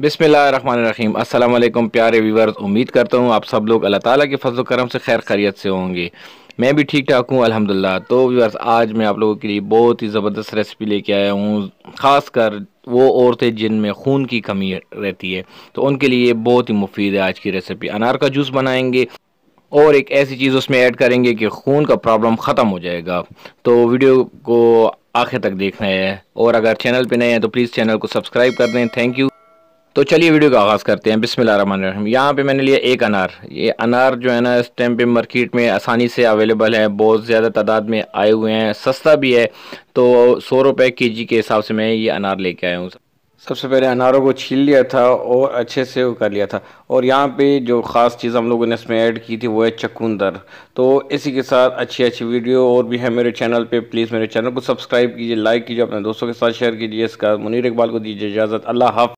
बिसमीम अल्लाम प्यारे व्यूवर्स उम्मीद करता हूँ आप सब लोग अल्लाह ताला के फजल करम से खैर खैरियत से होंगे मैं भी ठीक ठाक हूँ अल्हम्दुलिल्लाह तो व्यवर्स आज मैं आप लोगों के लिए बहुत ही ज़बरदस्त रेसिपी लेके आया हूँ ख़ास कर वो औरतें जिनमें खून की कमी रहती है तो उनके लिए बहुत ही मुफीद है आज की रेसिपी अनार का जूस बनाएंगे और एक ऐसी चीज़ उसमें ऐड करेंगे कि खून का प्रॉब्लम ख़त्म हो जाएगा तो वीडियो को आखिर तक देखना है और अगर चैनल पर नए हैं तो प्लीज़ चैनल को सब्सक्राइब कर दें थैंक यू तो चलिए वीडियो का आगाज़ करते हैं बिसमीम यहाँ पे मैंने लिया एक अनार ये अनार जो है ना इस टाइम पे मार्केट में आसानी से अवेलेबल है बहुत ज़्यादा तादाद में आए हुए हैं सस्ता भी है तो सौ रुपये के जी के हिसाब से मैं ये अनार कर आया हूँ सबसे पहले अनारों को छील लिया था और अच्छे से वो कर लिया था और यहाँ पे जो ख़ास चीज़ हम लोगों ने इसमें ऐड की थी वो है चकुंदर तो इसी के साथ अच्छी अच्छी वीडियो और भी है मेरे चैनल पे प्लीज़ मेरे चैनल को सब्सक्राइब कीजिए लाइक कीजिए अपने दोस्तों के साथ शेयर कीजिए इसका मुनीर इकबाल को दीजिए इजाज़त अल्लाह हाफ